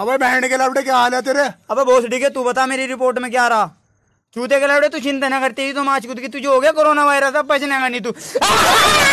अबे बहन के लवड़े क्या हाल है तेरे अबे बोस ठीक है तू बता मेरी रिपोर्ट में क्या रहा चूते के लवड़े तू चिंता ना करती तो माच कूद की तुझे हो गया कोरोना वायरस अब बचने का नहीं तू